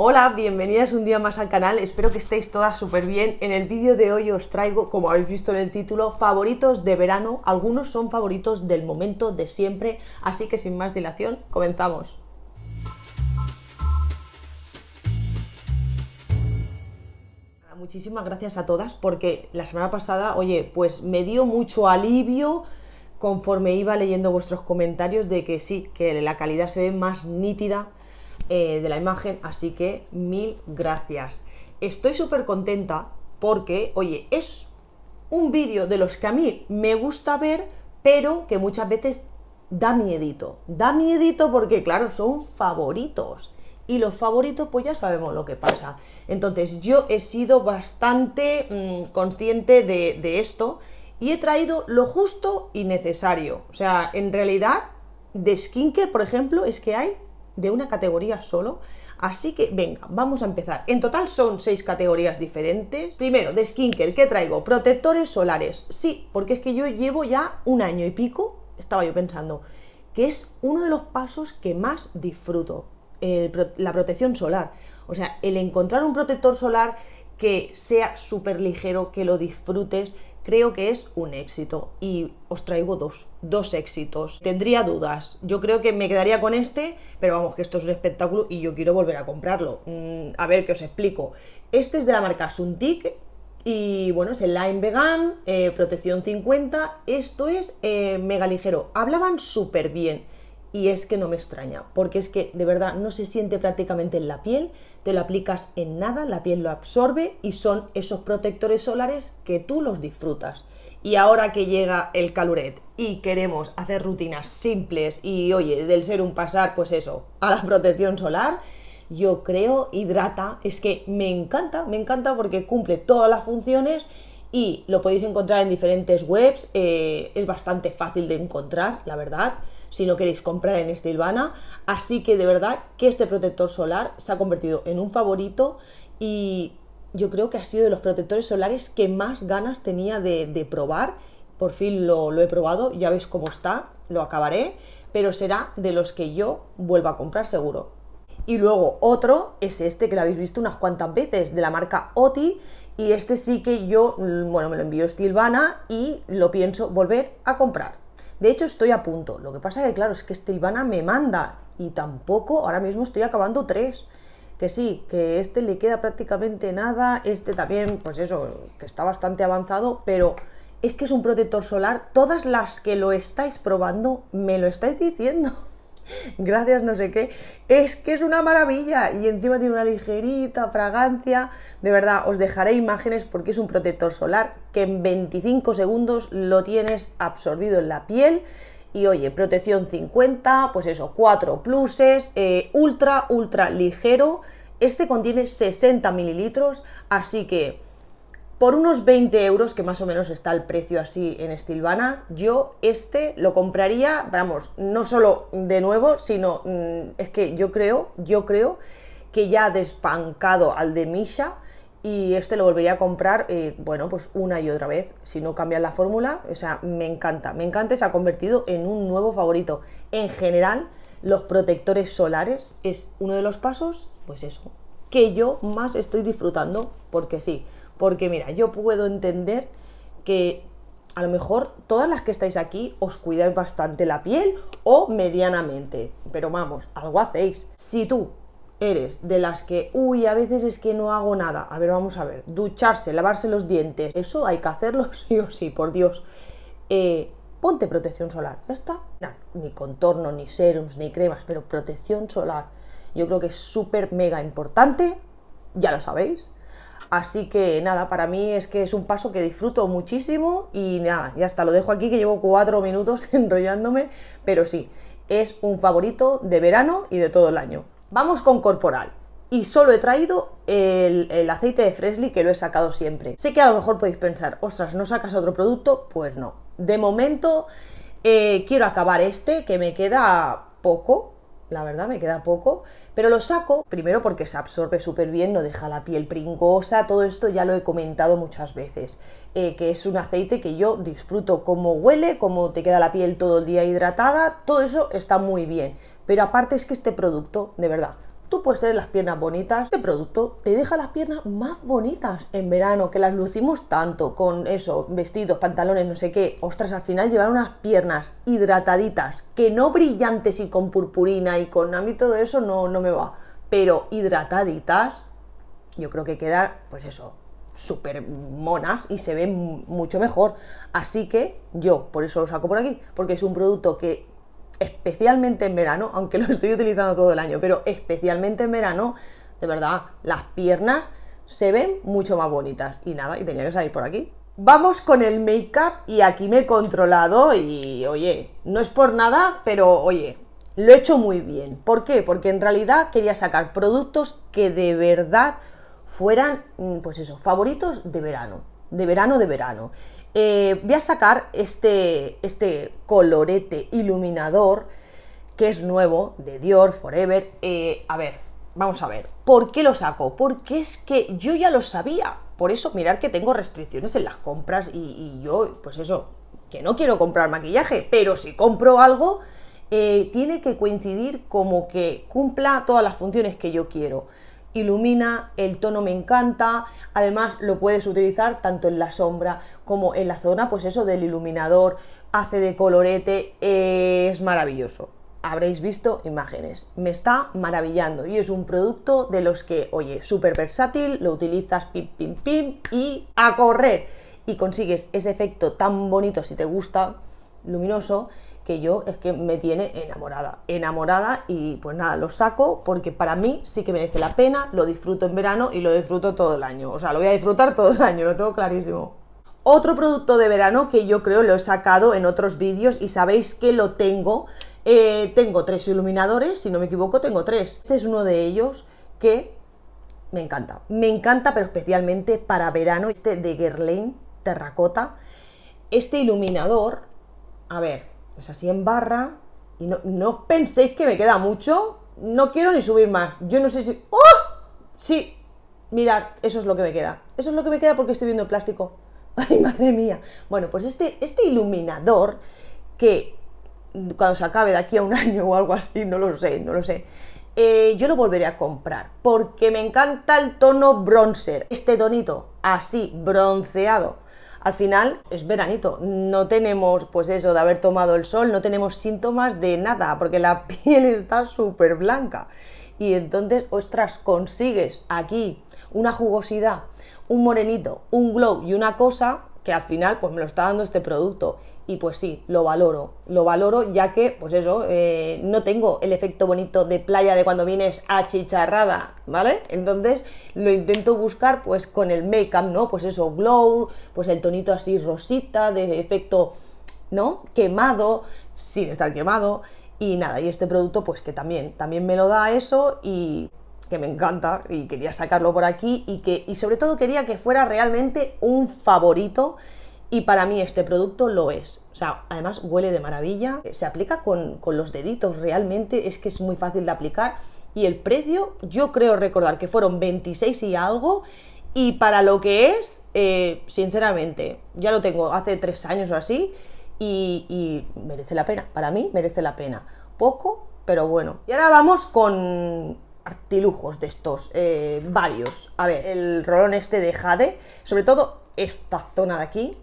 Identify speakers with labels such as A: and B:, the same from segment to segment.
A: Hola, bienvenidas un día más al canal, espero que estéis todas súper bien. En el vídeo de hoy os traigo, como habéis visto en el título, favoritos de verano. Algunos son favoritos del momento, de siempre, así que sin más dilación, comenzamos. Muchísimas gracias a todas porque la semana pasada, oye, pues me dio mucho alivio conforme iba leyendo vuestros comentarios de que sí, que la calidad se ve más nítida eh, de la imagen, así que mil gracias. Estoy súper contenta porque, oye, es un vídeo de los que a mí me gusta ver, pero que muchas veces da miedito. Da miedito porque, claro, son favoritos. Y los favoritos, pues ya sabemos lo que pasa. Entonces, yo he sido bastante mm, consciente de, de esto y he traído lo justo y necesario. O sea, en realidad, de skincare, por ejemplo, es que hay de una categoría solo. Así que venga, vamos a empezar. En total son seis categorías diferentes. Primero, de skincare, ¿qué traigo? Protectores solares. Sí, porque es que yo llevo ya un año y pico, estaba yo pensando, que es uno de los pasos que más disfruto, el, la protección solar. O sea, el encontrar un protector solar que sea súper ligero, que lo disfrutes, creo que es un éxito y os traigo dos, dos éxitos. Tendría dudas, yo creo que me quedaría con este, pero vamos, que esto es un espectáculo y yo quiero volver a comprarlo. Mm, a ver, que os explico. Este es de la marca Suntic y bueno, es el Lime Vegan, eh, Protección 50, esto es eh, mega ligero. Hablaban súper bien y es que no me extraña, porque es que de verdad no se siente prácticamente en la piel, te lo aplicas en nada, la piel lo absorbe y son esos protectores solares que tú los disfrutas. Y ahora que llega el caluret y queremos hacer rutinas simples y oye, del ser un pasar, pues eso, a la protección solar, yo creo hidrata, es que me encanta, me encanta porque cumple todas las funciones y lo podéis encontrar en diferentes webs, eh, es bastante fácil de encontrar, la verdad si no queréis comprar en Stilvana Así que de verdad que este protector solar se ha convertido en un favorito y yo creo que ha sido de los protectores solares que más ganas tenía de, probar. Por fin lo, he probado, ya veis cómo está, lo acabaré, pero será de los que yo vuelva a comprar seguro. Y luego otro es este que lo habéis visto unas cuantas veces, de la marca Oti. Y este sí que yo, mm, bueno, me lo envió Stilvana y lo pienso volver a comprar. De hecho, estoy a punto. Lo que pasa que, claro, es que este Ivana me manda y tampoco, ahora mismo estoy acabando tres. Que sí, que este le queda prácticamente nada, este también, pues eso, que está bastante avanzado, pero es que es un protector solar. Todas las que lo estáis probando, me lo estáis diciendo. Gracias, no sé qué. Es que es una maravilla y encima tiene una ligerita fragancia. De verdad, os dejaré imágenes porque es un protector solar en 25 segundos lo tienes absorbido en la piel. Y oye, protección 50, pues eso, 4 pluses, eh, ultra, ultra ligero. Este contiene 60 mililitros, así que por unos 20 euros, que más o menos está el precio así en Estilvana, yo este lo compraría, vamos, no solo de nuevo, sino mm, es que yo creo, yo creo que ya despancado al de Misha, y este lo volvería a comprar, eh, bueno, pues una y otra vez, si no cambian la fórmula, o sea, me encanta, me encanta, se ha convertido en un nuevo favorito. En general, los protectores solares es uno de los pasos, pues eso, que yo más estoy disfrutando, porque sí, porque mira, yo puedo entender que a lo mejor todas las que estáis aquí os cuidáis bastante la piel o medianamente, pero vamos, algo hacéis. Si tú eres de las que, uy, a veces es que no hago nada. A ver, vamos a ver, ducharse, lavarse los dientes, eso hay que hacerlo sí o sí, por Dios. Eh, ponte protección solar, ya está. ni contorno, ni serums, ni cremas, pero protección solar. Yo creo que es súper mega importante, ya lo sabéis. Así que nada, para mí es que es un paso que disfruto muchísimo y nada, ya hasta lo dejo aquí que llevo cuatro minutos enrollándome, pero sí, es un favorito de verano y de todo el año. Vamos con corporal. Y solo he traído el, aceite de Fresley que lo he sacado siempre. Sé que a lo mejor podéis pensar, ostras, ¿no sacas otro producto? Pues no. De momento eh, quiero acabar este, que me queda poco, la verdad me queda poco, pero lo saco primero porque se absorbe súper bien, no deja la piel pringosa, todo esto ya lo he comentado muchas veces, eh, que es un aceite que yo disfruto como huele, como te queda la piel todo el día hidratada, todo eso está muy bien, pero aparte es que este producto, de verdad, tú puedes tener las piernas bonitas, este producto te deja las piernas más bonitas en verano, que las lucimos tanto con eso, vestidos, pantalones, no sé qué. Ostras, al final llevar unas piernas hidrataditas, que no brillantes y con purpurina y con a mí todo eso no, no me va, pero hidrataditas, yo creo que queda, pues eso, súper monas y se ven mucho mejor. Así que yo, por eso lo saco por aquí, porque es un producto que especialmente en verano, aunque lo estoy utilizando todo el año, pero especialmente en verano, de verdad, las piernas se ven mucho más bonitas. Y nada, y tenía que salir por aquí. Vamos con el make-up y aquí me he controlado y oye, no es por nada, pero oye, lo he hecho muy bien. ¿Por qué? Porque en realidad quería sacar productos que de verdad fueran, mm, pues eso, favoritos de verano de verano, de verano. Eh, voy a sacar este, este colorete iluminador que es nuevo, de Dior Forever. Eh, a ver, vamos a ver, ¿por qué lo saco? Porque es que yo ya lo sabía. Por eso, mirar que tengo restricciones en las compras y, yo, pues eso, que no quiero comprar maquillaje, pero si compro algo, eh, tiene que coincidir como que cumpla todas las funciones que yo quiero ilumina, el tono me encanta, además lo puedes utilizar tanto en la sombra como en la zona, pues eso del iluminador, hace de colorete, es maravilloso. Habréis visto imágenes, me está maravillando y es un producto de los que, oye, súper versátil, lo utilizas pim, pim, pim y a correr y consigues ese efecto tan bonito si te gusta, luminoso, que yo es que me tiene enamorada, enamorada y pues nada, lo saco porque para mí sí que merece la pena, lo disfruto en verano y lo disfruto todo el año, o sea, lo voy a disfrutar todo el año, lo tengo clarísimo. Otro producto de verano que yo creo lo he sacado en otros vídeos y sabéis que lo tengo, eh, tengo tres iluminadores, si no me equivoco tengo tres. Este es uno de ellos que me encanta, me encanta pero especialmente para verano, este de Guerlain Terracota. Este iluminador, a ver, es pues así en barra, y no, no penséis que me queda mucho, no quiero ni subir más, yo no sé si... ¡Oh! Sí, mirad, eso es lo que me queda, eso es lo que me queda porque estoy viendo el plástico. ¡Ay, madre mía! Bueno, pues este, este iluminador que cuando se acabe de aquí a un año o algo así, no lo sé, no lo sé, eh, yo lo volveré a comprar porque me encanta el tono bronzer, este tonito así, bronceado al final es veranito, no tenemos pues eso de haber tomado el sol, no tenemos síntomas de nada, porque la piel está súper blanca. Y entonces, ostras, consigues aquí una jugosidad, un morenito, un glow y una cosa que al final pues me lo está dando este producto. Y pues sí, lo valoro, lo valoro ya que, pues eso, eh, no tengo el efecto bonito de playa de cuando vienes achicharrada, ¿vale? Entonces lo intento buscar pues con el make-up, ¿no? Pues eso, glow, pues el tonito así rosita, de efecto, ¿no? Quemado, sin estar quemado. Y nada, y este producto pues que también, también me lo da eso y que me encanta y quería sacarlo por aquí y que y sobre todo quería que fuera realmente un favorito y para mí este producto lo es. O sea, además huele de maravilla, se aplica con, con los deditos realmente, es que es muy fácil de aplicar y el precio yo creo recordar que fueron 26 y algo y para lo que es, eh, sinceramente, ya lo tengo hace tres años o así y merece la pena, para mí merece la pena. Poco, pero bueno. Y ahora vamos con artilujos de estos, eh, varios. A ver, el rolón este de jade, sobre todo esta zona de aquí.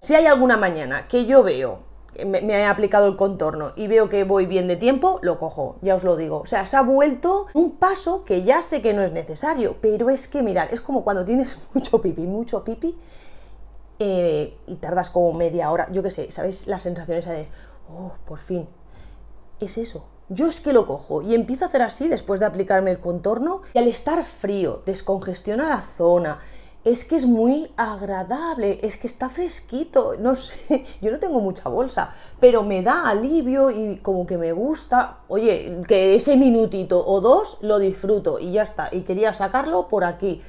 A: Si hay alguna mañana que yo veo, me, he aplicado el contorno y veo que voy bien de tiempo, lo cojo, ya os lo digo. O sea, se ha vuelto un paso que ya sé que no es necesario, pero es que mirar, es como cuando tienes mucho pipi, mucho pipi, eh, y tardas como media hora, yo qué sé, ¿sabéis la sensación esa de, oh, por fin? Es eso, yo es que lo cojo y empiezo a hacer así después de aplicarme el contorno y al estar frío descongestiona la zona. Es que es muy agradable, es que está fresquito, no sé, yo no tengo mucha bolsa, pero me da alivio y como que me gusta, oye, que ese minutito o dos lo disfruto y ya está, y quería sacarlo por aquí.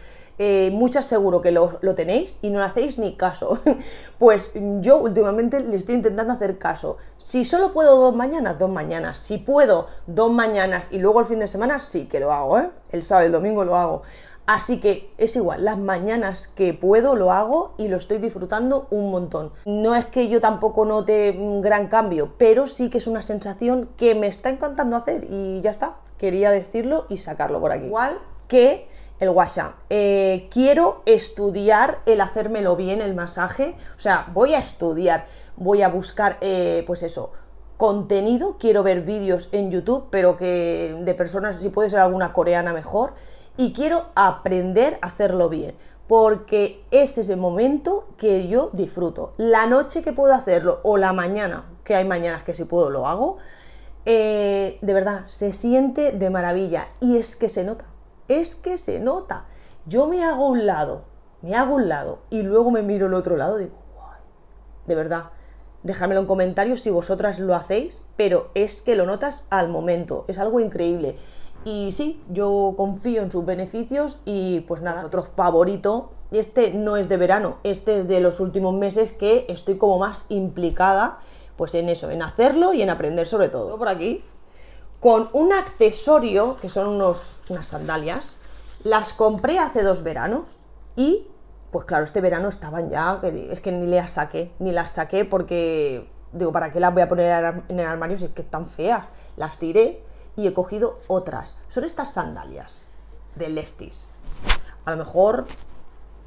A: Eh, muchas seguro que lo, lo, tenéis y no le hacéis ni caso. Pues yo últimamente le estoy intentando hacer caso. Si solo puedo dos mañanas, dos mañanas. Si puedo dos mañanas y luego el fin de semana, sí que lo hago, ¿eh? El sábado y el domingo lo hago. Así que es igual, las mañanas que puedo lo hago y lo estoy disfrutando un montón. No es que yo tampoco note un gran cambio, pero sí que es una sensación que me está encantando hacer y ya está. Quería decirlo y sacarlo por aquí. Igual que el whatsapp. Eh, quiero estudiar el hacérmelo bien, el masaje, o sea, voy a estudiar, voy a buscar, eh, pues eso, contenido, quiero ver vídeos en YouTube, pero que de personas, si puede ser alguna coreana mejor, y quiero aprender a hacerlo bien, porque ese es el momento que yo disfruto. La noche que puedo hacerlo, o la mañana, que hay mañanas que si puedo lo hago, eh, de verdad, se siente de maravilla, y es que se nota es que se nota. Yo me hago un lado, me hago un lado y luego me miro el otro lado y digo, Guay, de verdad, dejármelo en comentarios si vosotras lo hacéis, pero es que lo notas al momento, es algo increíble. Y sí, yo confío en sus beneficios y pues nada, otro favorito, este no es de verano, este es de los últimos meses que estoy como más implicada pues en eso, en hacerlo y en aprender sobre todo. Por aquí con un accesorio, que son unos, unas sandalias, las compré hace dos veranos y, pues claro, este verano estaban ya, es que ni las saqué, ni las saqué porque, digo, ¿para qué las voy a poner en el armario si es que están feas? Las tiré y he cogido otras. Son estas sandalias de Lefties. A lo mejor,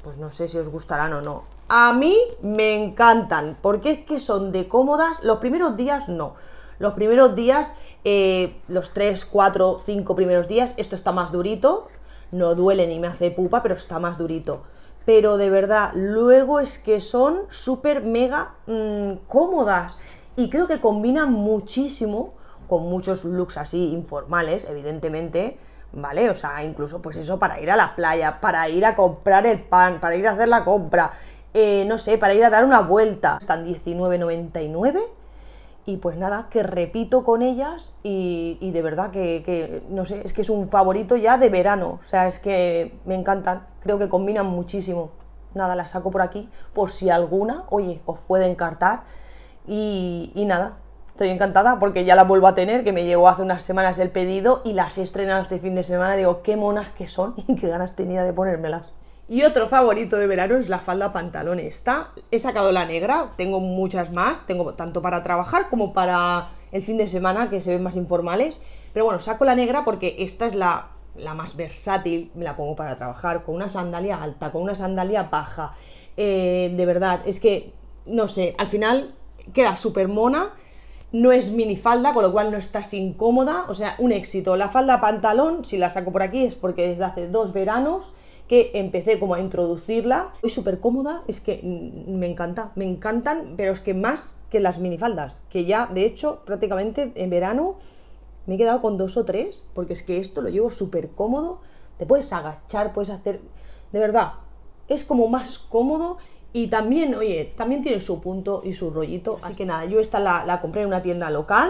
A: pues no sé si os gustarán o no. A mí me encantan, porque es que son de cómodas, los primeros días no los primeros días, eh, los 3, 4, 5 primeros días, esto está más durito, no duele ni me hace pupa, pero está más durito. Pero de verdad, luego es que son súper mega mm, cómodas y creo que combinan muchísimo con muchos looks así informales, evidentemente, ¿vale? O sea, incluso pues eso para ir a la playa, para ir a comprar el pan, para ir a hacer la compra, eh, no sé, para ir a dar una vuelta. Están 19.99 y pues nada, que repito con ellas y, de verdad que, no sé, es que es un favorito ya de verano, o sea, es que me encantan, creo que combinan muchísimo. Nada, las saco por aquí por si alguna, oye, os puede encartar y, nada, estoy encantada porque ya las vuelvo a tener, que me llegó hace unas semanas el pedido y las he estrenado este fin de semana. Digo, qué monas que son y qué ganas tenía de ponérmelas. Y otro favorito de verano es la falda pantalón esta. He sacado la negra, tengo muchas más, tengo tanto para trabajar como para el fin de semana que se ven más informales. Pero bueno, saco la negra porque esta es la, más versátil, me la pongo para trabajar con una sandalia alta, con una sandalia baja. Eh, de verdad, es que, no sé, al final queda súper mona. No es mini falda, con lo cual no estás incómoda, o sea, un éxito. La falda pantalón, si la saco por aquí, es porque desde hace dos veranos que empecé como a introducirla. Es súper cómoda, es que me encanta, me encantan, pero es que más que las minifaldas, que ya de hecho prácticamente en verano me he quedado con dos o tres, porque es que esto lo llevo súper cómodo, te puedes agachar, puedes hacer, de verdad, es como más cómodo y también, oye, también tiene su punto y su rollito, así, que nada, yo esta la compré en una tienda local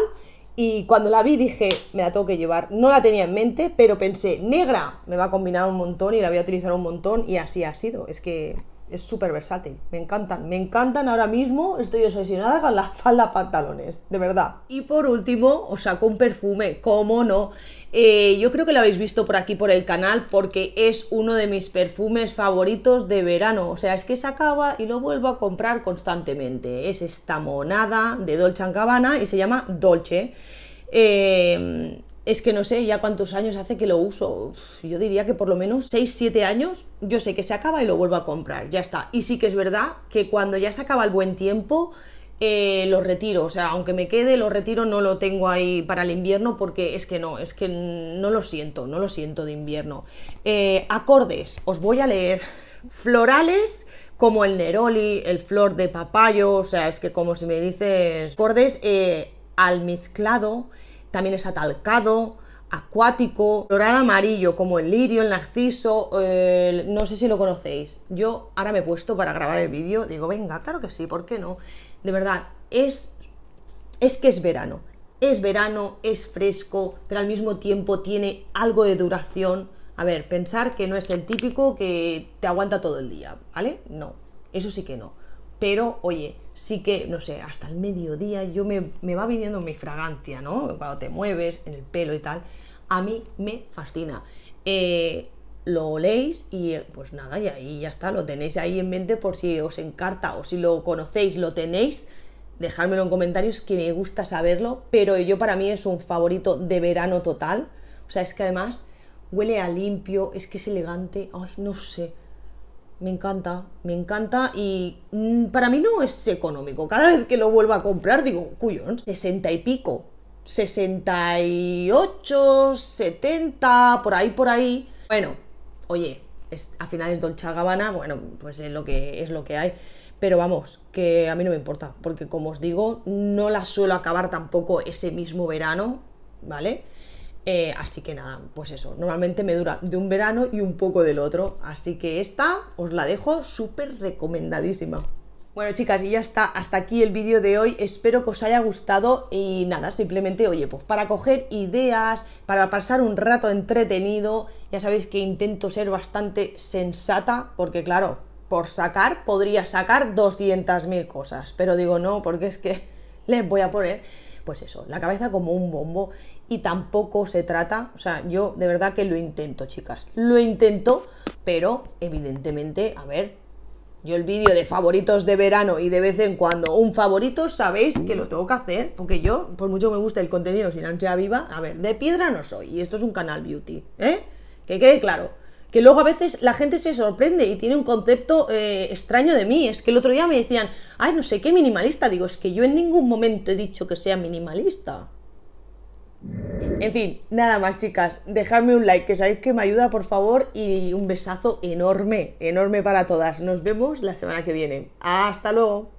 A: y cuando la vi dije, me la tengo que llevar. No la tenía en mente, pero pensé, negra, me va a combinar un montón y la voy a utilizar un montón y así ha sido. Es que es súper versátil. Me encantan, me encantan ahora mismo. Estoy obsesionada con la falda pantalones, de verdad. Y por último, os saco un perfume, cómo no. Eh, yo creo que lo habéis visto por aquí por el canal porque es uno de mis perfumes favoritos de verano. O sea, es que se acaba y lo vuelvo a comprar constantemente. Es esta monada de Dolce Gabbana y se llama Dolce. Eh, es que no sé ya cuántos años hace que lo uso. yo diría que por lo menos 6-7 años. Yo sé que se acaba y lo vuelvo a comprar. Ya está. Y sí que es verdad que cuando ya se acaba el buen tiempo eh, los retiro, o sea, aunque me quede, los retiro, no lo tengo ahí para el invierno porque es que no, es que no lo siento, no lo siento de invierno. Eh, acordes, os voy a leer. Florales como el neroli, el flor de papayo, o sea, es que como si me dices acordes, eh, almizclado, también es atalcado, acuático, floral amarillo como el lirio, el narciso, eh, no sé si lo conocéis. Yo ahora me he puesto para grabar el vídeo, digo, venga, claro que sí, ¿por qué no? de verdad, es, es que es verano. Es verano, es fresco, pero al mismo tiempo tiene algo de duración. A ver, pensar que no es el típico que te aguanta todo el día, ¿vale? No, eso sí que no. Pero, oye, sí que, no sé, hasta el mediodía yo me, me va viniendo mi fragancia, ¿no? Cuando te mueves en el pelo y tal. A mí me fascina. Eh, lo oléis y eh, pues nada, y ahí ya está, lo tenéis ahí en mente por si os encarta o si lo conocéis, lo tenéis, dejármelo en comentarios que me gusta saberlo, pero yo para mí es un favorito de verano total, o sea, es que además huele a limpio, es que es elegante, ay, no sé, me encanta, me encanta y mm, para mí no es económico, cada vez que lo vuelvo a comprar digo, no 60 y pico, 68, 70, por ahí, por ahí, bueno, oye, es, al final es Dolce Gabbana, bueno, pues es lo que, es lo que hay. Pero vamos, que a mí no me importa, porque como os digo, no la suelo acabar tampoco ese mismo verano, ¿vale? Eh, así que nada, pues eso, normalmente me dura de un verano y un poco del otro, así que esta os la dejo súper recomendadísima. Bueno chicas, y ya está, hasta aquí el vídeo de hoy, espero que os haya gustado y nada, simplemente, oye, pues para coger ideas, para pasar un rato entretenido, ya sabéis que intento ser bastante sensata, porque claro, por sacar podría sacar 200.000 cosas, pero digo no, porque es que les voy a poner, pues eso, la cabeza como un bombo y tampoco se trata, o sea, yo de verdad que lo intento, chicas, lo intento, pero evidentemente, a ver, yo el vídeo de favoritos de verano y de vez en cuando un favorito, sabéis que lo tengo que hacer, porque yo, por mucho que me guste el contenido sin ansia viva, a ver, de piedra no soy, y esto es un canal beauty, ¿eh? Que quede claro. Que luego a veces la gente se sorprende y tiene un concepto eh, extraño de mí. Es que el otro día me decían, ay, no sé qué minimalista. Digo, es que yo en ningún momento he dicho que sea minimalista. En fin, nada más chicas, dejadme un like, que sabéis que me ayuda por favor y un besazo enorme, enorme para todas. Nos vemos la semana que viene. Hasta luego.